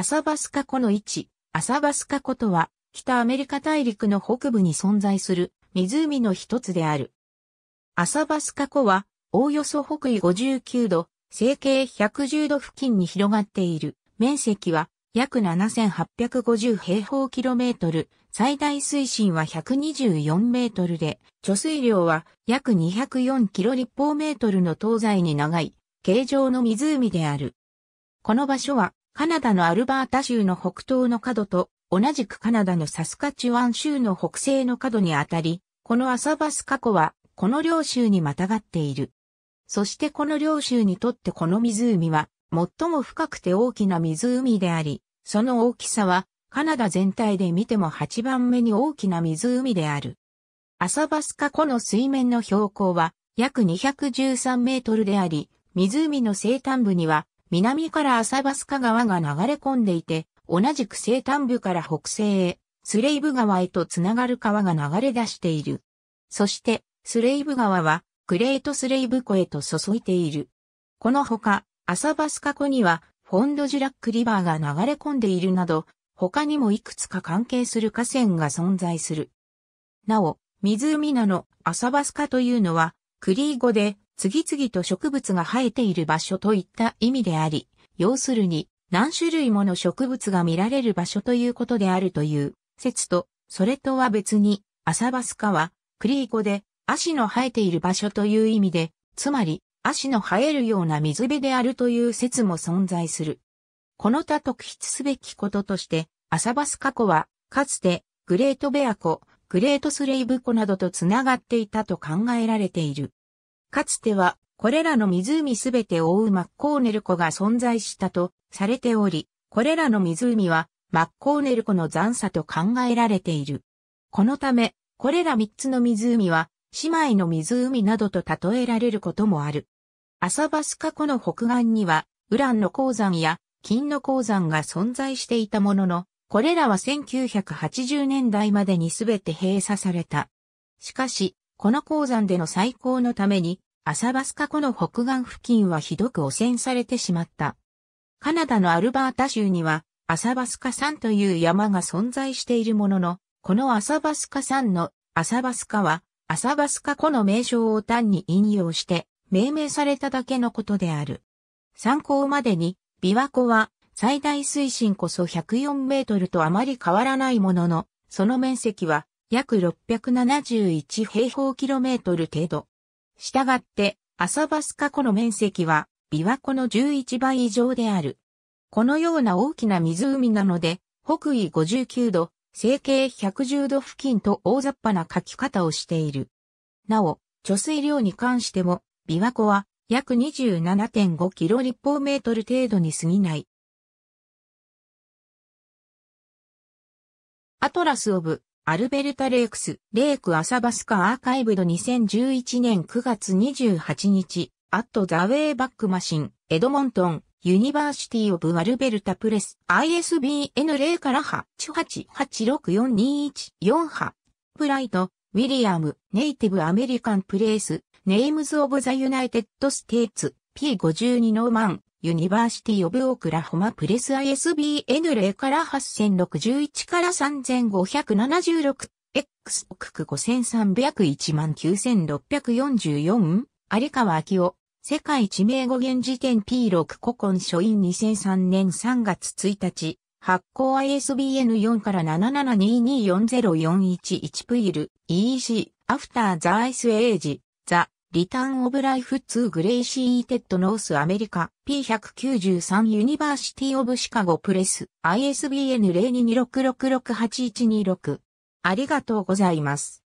アサバスカ湖の位置、アサバスカ湖とは、北アメリカ大陸の北部に存在する湖の一つである。アサバスカ湖は、おおよそ北緯59度、西経110度付近に広がっている。面積は約7850平方キロメートル、最大水深は124メートルで、貯水量は約204キロ立方メートルの東西に長い、形状の湖である。この場所はカナダのアルバータ州の北東の角と、同じくカナダのサスカチュワン州の北西の角にあたり、このアサバスカ湖は、この両州にまたがっている。そしてこの両州にとってこの湖は、最も深くて大きな湖であり、その大きさは、カナダ全体で見ても8番目に大きな湖である。アサバスカ湖の水面の標高は、約213メートルであり、湖の西端部には南から浅バスカ川が流れ込んでいて、同じく西端部から北西へ、スレイブ川へとつながる川が流れ出している。そして、スレイブ川は、クレートスレイブ湖へと注いでいる。このほか、浅バスカ湖には、フォンドジュラックリバーが流れ込んでいるなど、他にもいくつか関係する河川が存在する。なお、湖名の浅バスカというのは、クリー語で次々と植物が生えている場所といった意味であり、要するに何種類もの植物が見られる場所ということであるという説と、それとは別に、アサバスカは、クリーコで、足の生えている場所という意味で、つまり、足の生えるような水辺であるという説も存在する。この他特筆すべきこととして、アサバスカ湖は、かつて、グレートベア湖、グレートスレイブ湖などと繋がっていたと考えられている。かつては、これらの湖すべてを覆うマッコーネル湖が存在したとされており、これらの湖はマッコーネル湖の残差と考えられている。このため、これら三つの湖は姉妹の湖などと例えられることもある。アサバスカ湖の北岸には、ウランの鉱山や金の鉱山が存在していたものの、これらは1980年代までにすべて閉鎖された。しかし、この鉱山での再興のために、アサバスカ湖の北岸付近はひどく汚染されてしまった。カナダのアルバータ州には、アサバスカ山という山が存在しているものの、このアサバスカ山のアサバスカは、アサバスカ湖の名称を単に引用して、命名されただけのことである。参考までに、琵琶湖は最大水深こそ104メートルとあまり変わらないものの、その面積は約671平方キロメートル程度。したがって、浅バスカ湖の面積は、琵琶湖の11倍以上である。このような大きな湖なので、北緯59度、西経110度付近と大雑把な書き方をしている。なお、貯水量に関しても、琵琶湖は約27.5キロ立方メートル程度に過ぎない。アトラス・オブ・アルベルタ・レイクス、レイク・アサバスカ・アーカイブド2011年9月28日、アット・ザ・ウェイ・バック・マシン、エドモントン、ユニバーシティ・オブ・アルベルタ・プレス、ISBN 0から8886421-4派。ブライト、ウィリアム、ネイティブ・アメリカン・プレイス、ネイムズ・オブ・ザ・ユナイテッド・ステーツ、P52 ノーマン、ユニバーシティオブオクラホマプレス ISBN 0から8061から 3576X 国5301万9644有川明夫世界知名語源辞典 P6 古今書院2003年3月1日発行 ISBN4 から7722404111プイル e a c f t e r the Ice Age、The リターンオブライフツー・グレイシーテッドノースアメリカ P193 ユニバーシティオブシカゴプレス ISBN 0226668126ありがとうございます。